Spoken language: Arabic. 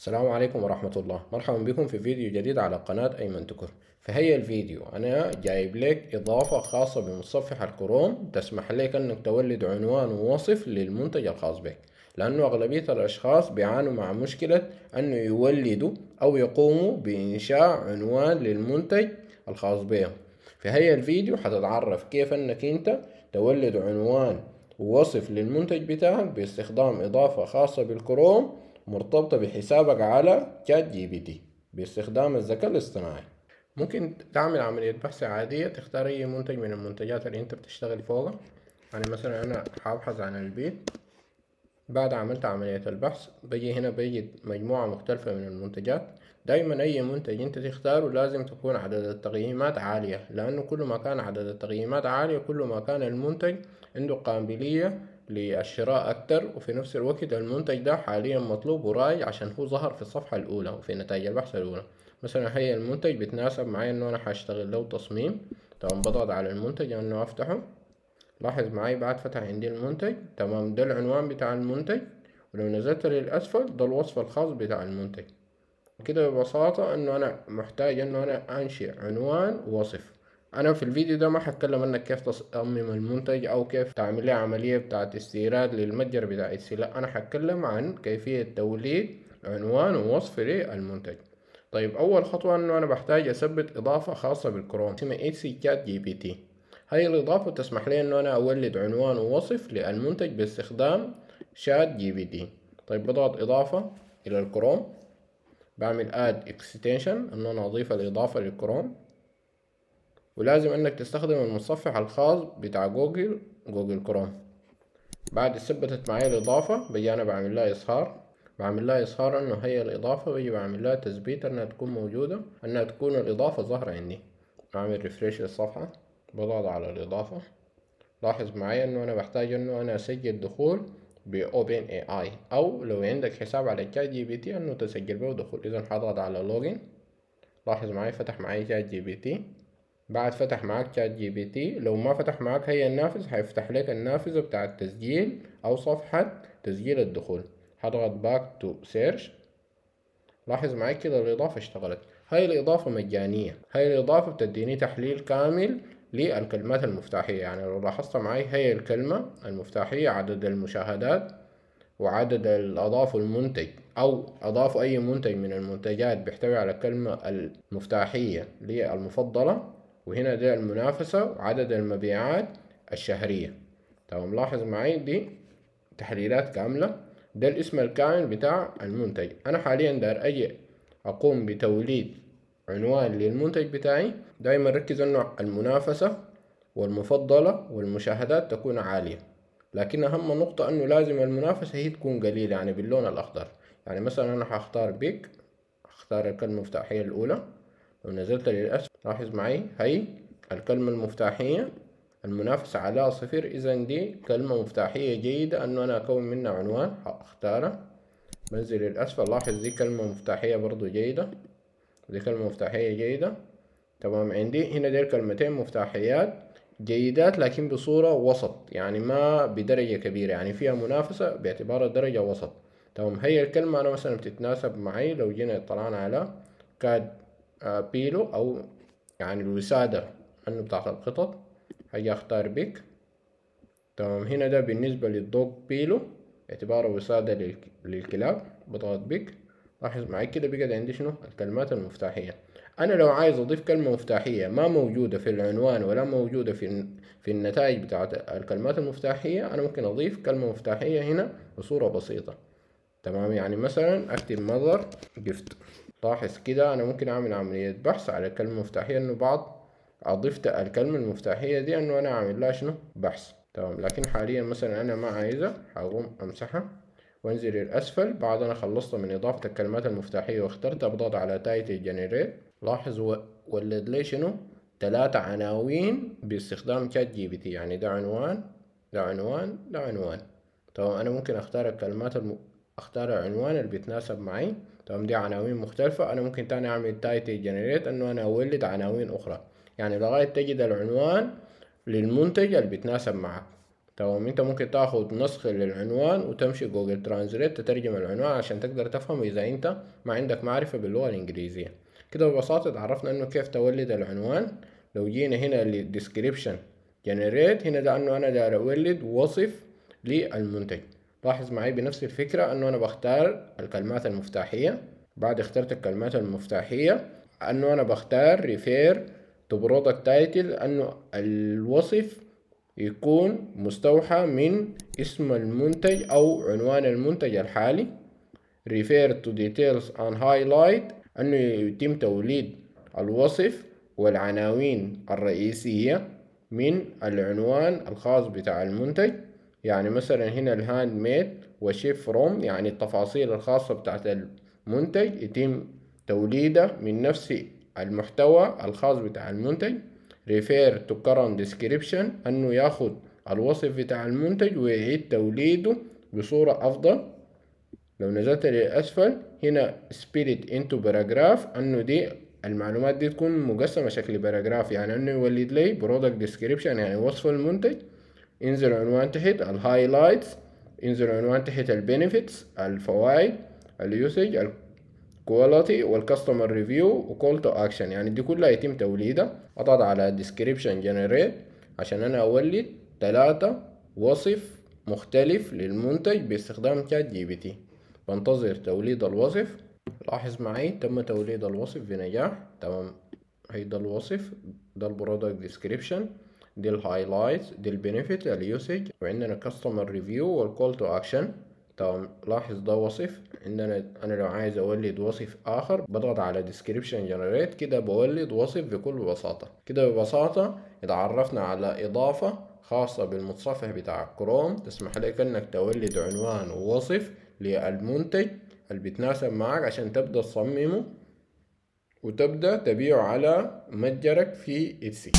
السلام عليكم ورحمة الله مرحبا بكم في فيديو جديد على قناة أيمن تكر في هي الفيديو أنا جايب لك إضافة خاصة بمتصفح الكروم تسمح لك أنك تولد عنوان ووصف للمنتج الخاص بك لأنه أغلبية الأشخاص بيعانوا مع مشكلة أنه يولدوا أو يقوموا بإنشاء عنوان للمنتج الخاص بهم في هي الفيديو حتتعرف كيف أنك أنت تولد عنوان ووصف للمنتج بتاعك باستخدام إضافة خاصة بالكروم مرتبطة بحسابك على شات جي بي تي باستخدام الذكاء الاصطناعي ممكن تعمل عملية بحث عادية تختار أي منتج من المنتجات اللي أنت بتشتغل فوقها يعني مثلا أنا هبحث عن البيت بعد عملت عملية البحث بجي هنا بجد مجموعة مختلفة من المنتجات دايما أي منتج أنت تختاره لازم تكون عدد التقييمات عالية لأنه كل ما كان عدد التقييمات عالية كل ما كان المنتج عنده قابلية للشراء أكتر وفي نفس الوقت المنتج ده حاليا مطلوب وراي عشان هو ظهر في الصفحة الأولى وفي نتائج البحث الأولى مثلا هي المنتج بتناسب معايا إنه أنا هشتغل له تصميم طبعا بضغط على المنتج إنه أفتحه لاحظ معي بعد فتح عندي المنتج تمام ده العنوان بتاع المنتج ولو نزلت للأسفل ده الوصف الخاص بتاع المنتج كده ببساطة انه انا محتاج انه انا انشئ عنوان ووصف انا في الفيديو ده ما حتكلم انك كيف تصمم المنتج او كيف تعمل لي عملية بتاعة استيراد للمتجر بتاع لا انا حتكلم عن كيفية توليد عنوان ووصف للمنتج طيب اول خطوة انه انا بحتاج اثبت اضافة خاصة بالكروم اسمها اتسي شات جي بي تي هاي الإضافة تسمح لي إنه أنا أولد عنوان ووصف للمنتج باستخدام شات جي بي تي طيب بضغط إضافة إلى الكروم بعمل اد اكستنشن إنه أنا أضيف الإضافة للكروم ولازم إنك تستخدم المتصفح الخاص بتاع جوجل جوجل كروم بعد ثبتت معي الإضافة بجي أنا بعمل لها إصهار بعمل لها إصهار إنه هي الإضافة بجي بعمل لها تثبيت إنها تكون موجودة إنها تكون الإضافة ظاهرة عندي بعمل ريفريش للصفحة بضغط على الإضافة لاحظ معي إنه أنا بحتاج إنه أنا أسجل دخول بـ OpenAI أو لو عندك حساب على الشات جي بي تي إنه تسجل به دخول إذا حضغط على Login لاحظ معي فتح معي شات جي بي تي بعد فتح معك شات جي بي تي لو ما فتح معك هي النافذة هيفتح لك النافذة بتاع التسجيل أو صفحة تسجيل الدخول حضغط باك تو سيرش لاحظ معي كده الإضافة اشتغلت هاي الإضافة مجانية هاي الإضافة بتديني تحليل كامل للكلمات المفتاحية يعني لو لاحظت معي هي الكلمة المفتاحية عدد المشاهدات وعدد أضافوا المنتج أو أضافوا أي منتج من المنتجات بيحتوي على الكلمة المفتاحية للمفضلة وهنا دي المنافسة وعدد المبيعات الشهرية تمام لاحظ معي دي تحليلات كاملة ده الاسم الكامل بتاع المنتج أنا حاليا دار أجي أقوم بتوليد عنوان للمنتج بتاعي دايما ركز أنه المنافسة والمفضلة والمشاهدات تكون عالية لكن أهم نقطة أنه لازم المنافسة هي تكون قليلة يعني باللون الأخضر يعني مثلا أنا هختار بيك اختار الكلمة المفتاحية الأولى لو نزلت للأسفل لاحظ معي هاي الكلمة المفتاحية المنافسة على صفر إذا دي كلمة مفتاحية جيدة أنه أنا أكون منها عنوان هاختاره بنزل للأسفل لاحظ دي كلمة مفتاحية برضو جيدة دي كلمة مفتاحية جيدة تمام عندي هنا دي الكلمتين مفتاحيات جيدات لكن بصورة وسط يعني ما بدرجة كبيرة يعني فيها منافسة باعتبارها درجة وسط تمام هي الكلمة أنا مثلا بتتناسب معي لو جينا اطلعنا على كاد آه، بيلو أو يعني الوسادة أنه بتاعت القطط هاجي أختار بيك تمام هنا ده بالنسبة للدوغ بيلو اعتباره وسادة للكلاب بضغط بيك لاحظ معي كده بقت عندي شنو الكلمات المفتاحية أنا لو عايز أضيف كلمة مفتاحية ما موجودة في العنوان ولا موجودة في في النتائج بتاعت الكلمات المفتاحية أنا ممكن أضيف كلمة مفتاحية هنا بصورة بسيطة تمام يعني مثلا أكتب مظهر جفت لاحظ كده أنا ممكن أعمل عملية بحث على الكلمة المفتاحية إنه بعض أضفت الكلمة المفتاحية دي إنه أنا أعمل لها شنو بحث تمام لكن حاليا مثلا أنا ما عايزة هقوم أمسحها وانزل الأسفل بعد أنا خلصت من إضافة الكلمات المفتاحية واخترت أضغط على تايتل جنريت لاحظ ولد لي شنو ثلاثة عناوين باستخدام شات جي بي تي يعني ده عنوان ده عنوان ده عنوان تمام أنا ممكن أختار الكلمات الم... أختار العنوان اللي بيتناسب معي تمام دي عناوين مختلفة أنا ممكن تاني أعمل تايتل جنريت إنه أنا أولد عناوين أخرى يعني لغاية تجد العنوان للمنتج اللي بيتناسب معك تمام انت ممكن تاخد نسخ للعنوان وتمشي جوجل ترانزليت تترجم العنوان عشان تقدر تفهم اذا انت ما عندك معرفة باللغة الانجليزية كده ببساطة اتعرفنا انه كيف تولد العنوان لو جينا هنا للديسكريبشن جنريت هنا ده انه انا داير اولد وصف للمنتج لاحظ معي بنفس الفكرة انه انا بختار الكلمات المفتاحية بعد اخترت الكلمات المفتاحية انه انا بختار ريفير تو برودكت تايتل انه الوصف يكون مستوحى من اسم المنتج أو عنوان المنتج الحالي refer to details and highlight أنه يتم توليد الوصف والعناوين الرئيسية من العنوان الخاص بتاع المنتج يعني مثلا هنا الهاند ميد وشيف فروم يعني التفاصيل الخاصة بتاعت المنتج يتم توليده من نفس المحتوى الخاص بتاع المنتج ريفير تو current ديسكريبشن انه ياخد الوصف بتاع المنتج ويعيد توليده بصورة افضل لو نزلت للاسفل هنا split into paragraph انه دي المعلومات دي تكون مقسمة شكل باراجراف يعني انه يولد لي برودكت ديسكريبشن يعني وصف المنتج انزل عنوان تحت الهايلايتس انزل عنوان تحت البينيفيتس الفوائد اليوسج كواليتي والكاستمر ريفيو وكول تو اكشن يعني دي كلها يتم توليدها اضغط على ديسكريبشن جنريت عشان انا اولد ثلاثة وصف مختلف للمنتج باستخدام شات جي بي تي بنتظر توليد الوصف لاحظ معي تم توليد الوصف بنجاح تمام هيدا الوصف ده البرودكت ديسكريبشن دي الهايلايت دي البينيفيت اليوسج وعندنا كاستمر ريفيو والكول تو اكشن تمام لاحظ ده وصف ان انا انا لو عايز اولد وصف اخر بضغط على description generate كده بولد وصف بكل بساطة كده ببساطة اتعرفنا على اضافة خاصة بالمتصفح بتاع كروم تسمح لك انك تولد عنوان ووصف للمنتج اللي بتناسب معك عشان تبدأ تصممه وتبدأ تبيعه على متجرك في اتسي